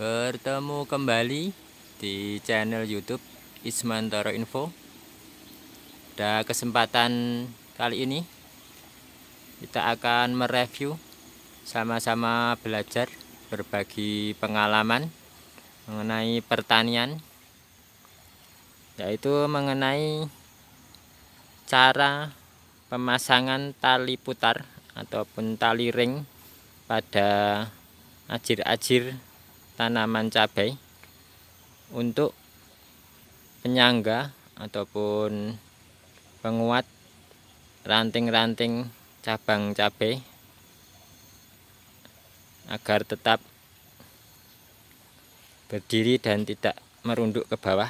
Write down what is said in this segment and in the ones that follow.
Bertemu kembali di channel YouTube Ismantoro Info. Pada kesempatan kali ini kita akan mereview sama-sama belajar berbagi pengalaman mengenai pertanian yaitu mengenai cara pemasangan tali putar ataupun tali ring pada ajir-ajir tanaman cabai untuk penyangga ataupun penguat ranting-ranting cabang cabai agar tetap berdiri dan tidak merunduk ke bawah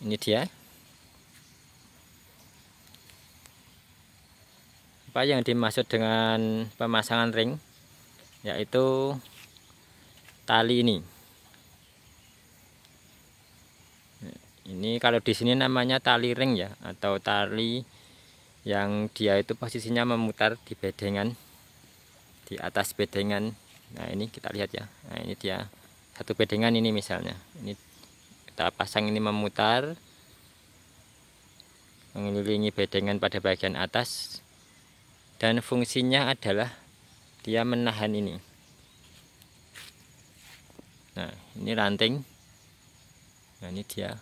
ini dia apa yang dimaksud dengan pemasangan ring yaitu tali ini ini kalau di sini namanya tali ring ya atau tali yang dia itu posisinya memutar di bedengan di atas bedengan nah ini kita lihat ya nah ini dia satu bedengan ini misalnya ini kita pasang ini memutar mengelilingi bedengan pada bagian atas dan fungsinya adalah dia menahan ini nah ini ranting nah ini dia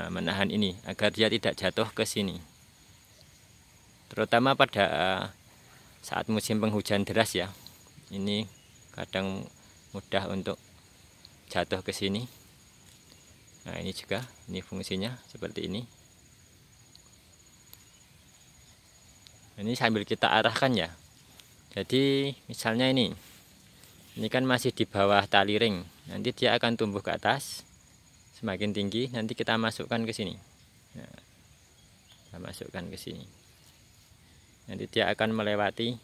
nah, menahan ini agar dia tidak jatuh ke sini terutama pada ah, saat musim penghujan deras ya ini kadang mudah untuk jatuh ke sini nah ini juga ini fungsinya seperti ini ini sambil kita arahkan ya jadi misalnya ini ini kan masih di bawah tali ring nanti dia akan tumbuh ke atas semakin tinggi nanti kita masukkan ke sini nah, kita masukkan ke sini nanti dia akan melewati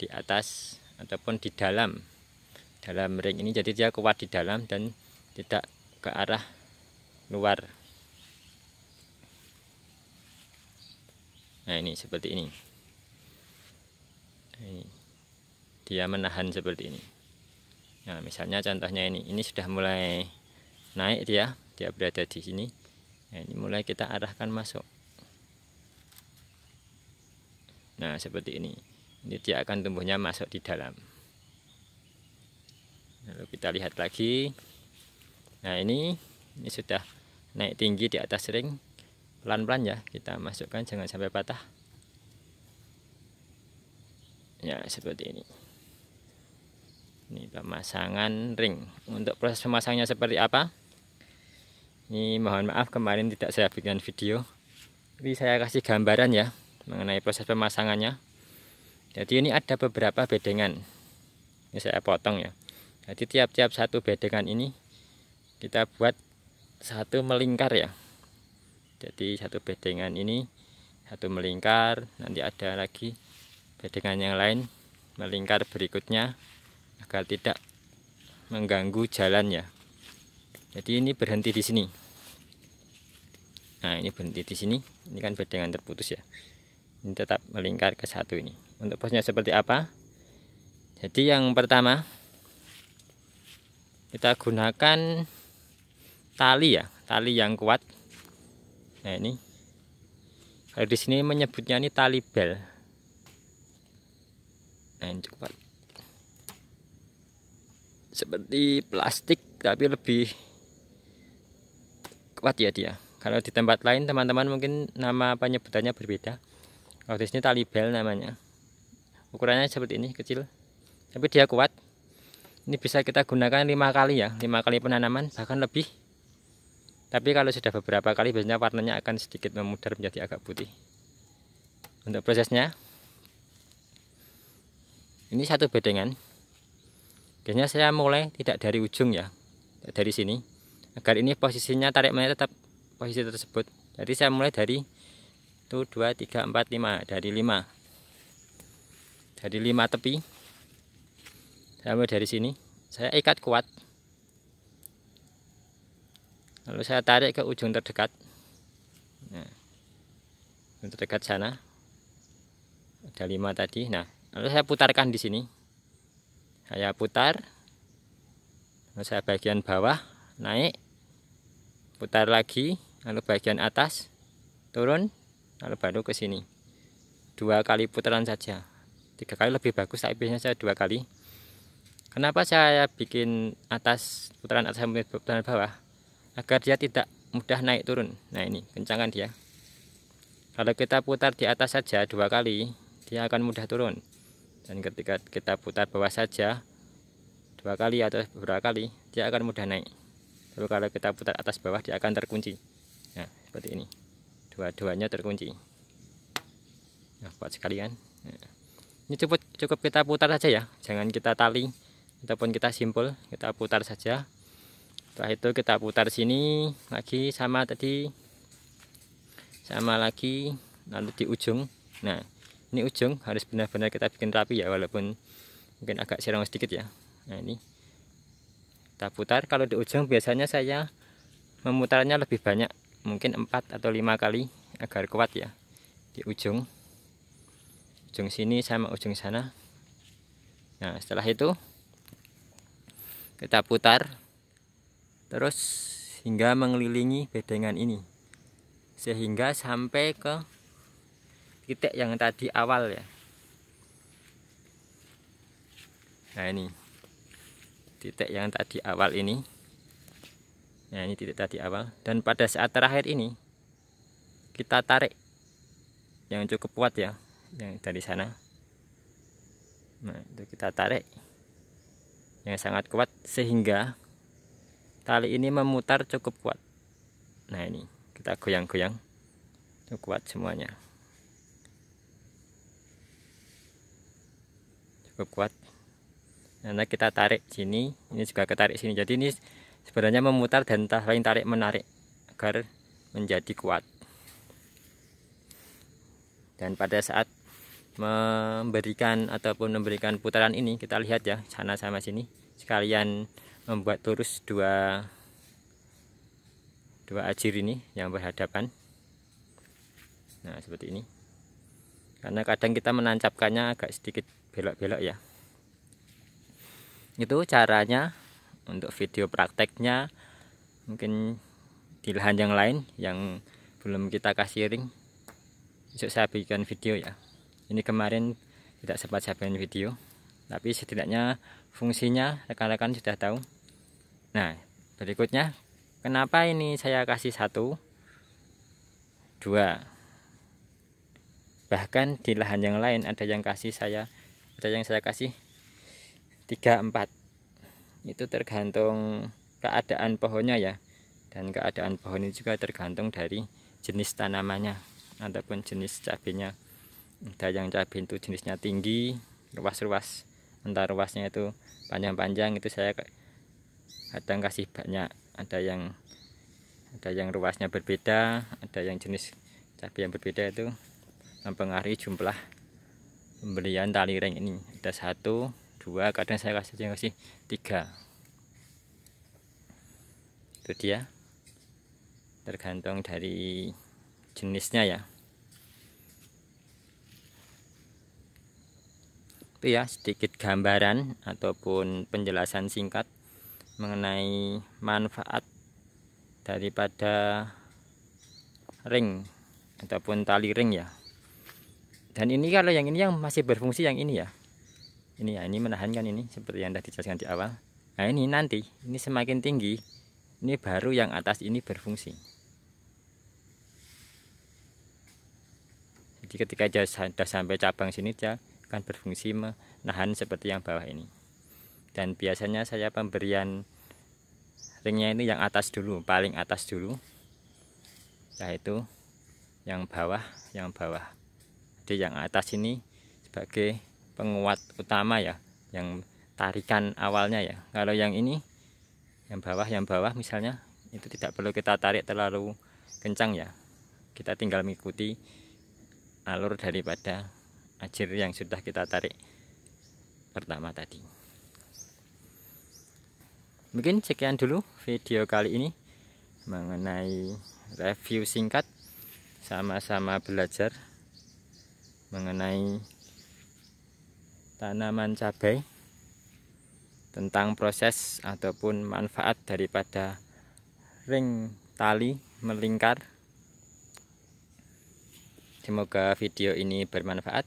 di atas ataupun di dalam dalam ring ini jadi dia kuat di dalam dan tidak ke arah luar nah ini seperti ini dia menahan seperti ini nah misalnya contohnya ini ini sudah mulai naik dia dia berada di sini nah, ini mulai kita arahkan masuk nah seperti ini ini dia akan tumbuhnya masuk di dalam lalu kita lihat lagi nah ini ini sudah naik tinggi di atas ring pelan-pelan ya kita masukkan jangan sampai patah ya seperti ini ini pemasangan ring untuk proses pemasangnya seperti apa ini mohon maaf kemarin tidak saya bikin video tapi saya kasih gambaran ya mengenai proses pemasangannya jadi ini ada beberapa bedengan ini saya potong ya jadi tiap-tiap satu bedengan ini kita buat satu melingkar ya jadi satu bedengan ini satu melingkar nanti ada lagi dengan yang lain melingkar berikutnya agar tidak mengganggu jalan ya jadi ini berhenti di sini nah ini berhenti di sini ini kan bedengan terputus ya ini tetap melingkar ke satu ini untuk posnya seperti apa jadi yang pertama kita gunakan tali ya tali yang kuat nah ini kalau di sini menyebutnya ini tali bel dan nah, cepat, seperti plastik tapi lebih kuat ya dia kalau di tempat lain teman-teman mungkin nama penyebutannya berbeda kalau di sini tali bel namanya ukurannya seperti ini kecil tapi dia kuat ini bisa kita gunakan lima kali ya lima kali penanaman bahkan lebih tapi kalau sudah beberapa kali biasanya warnanya akan sedikit memudar menjadi agak putih untuk prosesnya ini satu bedengan biasanya saya mulai tidak dari ujung ya dari sini agar ini posisinya tarik menarik tetap posisi tersebut jadi saya mulai dari tuh dua tiga empat lima dari lima dari lima tepi saya mulai dari sini saya ikat kuat lalu saya tarik ke ujung terdekat nah, terdekat sana ada lima tadi nah lalu saya putarkan di sini saya putar lalu saya bagian bawah naik putar lagi lalu bagian atas turun lalu baru ke sini dua kali putaran saja tiga kali lebih bagus tapi biasanya saya dua kali kenapa saya bikin atas putaran atas putaran bawah agar dia tidak mudah naik turun nah ini kencangkan dia kalau kita putar di atas saja dua kali dia akan mudah turun dan ketika kita putar bawah saja dua kali atau beberapa kali dia akan mudah naik tapi kalau kita putar atas bawah dia akan terkunci nah seperti ini dua-duanya terkunci nah kuat sekali kan nah, ini cukup cukup kita putar saja ya jangan kita tali ataupun kita simpul kita putar saja setelah itu kita putar sini lagi sama tadi sama lagi lalu di ujung nah ini ujung harus benar-benar kita bikin rapi ya walaupun mungkin agak serong sedikit ya nah ini kita putar kalau di ujung biasanya saya memutarnya lebih banyak mungkin 4 atau 5 kali agar kuat ya di ujung ujung sini sama ujung sana nah setelah itu kita putar terus hingga mengelilingi bedengan ini sehingga sampai ke titik yang tadi awal ya nah ini titik yang tadi awal ini nah ini titik tadi awal dan pada saat terakhir ini kita tarik yang cukup kuat ya yang dari sana nah itu kita tarik yang sangat kuat sehingga tali ini memutar cukup kuat nah ini kita goyang-goyang kuat semuanya cukup kuat karena kita tarik sini ini juga ketarik sini jadi ini sebenarnya memutar dan saling tarik menarik agar menjadi kuat dan pada saat memberikan ataupun memberikan putaran ini kita lihat ya sana sama sini sekalian membuat turus dua dua ajir ini yang berhadapan nah seperti ini karena kadang kita menancapkannya agak sedikit belok-belok ya itu caranya untuk video prakteknya mungkin di lahan yang lain yang belum kita kasih ring besok saya bikin video ya ini kemarin tidak sempat saya bikin video tapi setidaknya fungsinya rekan-rekan sudah tahu nah berikutnya kenapa ini saya kasih satu dua bahkan di lahan yang lain ada yang kasih saya ada yang saya kasih 3 4 itu tergantung keadaan pohonnya ya dan keadaan pohon ini juga tergantung dari jenis tanamannya ataupun jenis cabenya ada yang cabai itu jenisnya tinggi ruas-ruas entar ruasnya itu panjang-panjang itu saya kadang kasih banyak ada yang ada yang ruasnya berbeda ada yang jenis cabai yang berbeda itu mempengaruhi jumlah pembelian tali ring ini ada satu dua kadang saya kasih kasih tiga itu dia tergantung dari jenisnya ya itu ya sedikit gambaran ataupun penjelasan singkat mengenai manfaat daripada ring ataupun tali ring ya dan ini kalau yang ini yang masih berfungsi yang ini ya ini ya ini menahankan ini seperti yang sudah dijelaskan di awal nah ini nanti ini semakin tinggi ini baru yang atas ini berfungsi jadi ketika dia sudah sampai cabang sini dia akan berfungsi menahan seperti yang bawah ini dan biasanya saya pemberian ringnya ini yang atas dulu paling atas dulu yaitu yang bawah yang bawah jadi yang atas ini sebagai penguat utama ya yang tarikan awalnya ya kalau yang ini yang bawah yang bawah misalnya itu tidak perlu kita tarik terlalu kencang ya kita tinggal mengikuti alur daripada ajir yang sudah kita tarik pertama tadi mungkin sekian dulu video kali ini mengenai review singkat sama-sama belajar mengenai tanaman cabai tentang proses ataupun manfaat daripada ring tali melingkar semoga video ini bermanfaat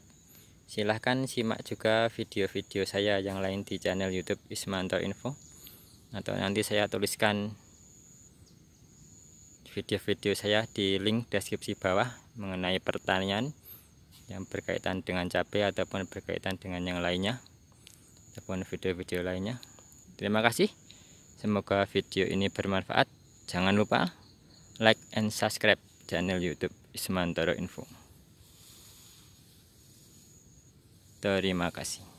silahkan simak juga video-video saya yang lain di channel youtube Ismanto Info atau nanti saya tuliskan video-video saya di link deskripsi bawah mengenai pertanian yang berkaitan dengan cabai ataupun berkaitan dengan yang lainnya ataupun video-video lainnya terima kasih semoga video ini bermanfaat jangan lupa like and subscribe channel youtube Ismantoro Info terima kasih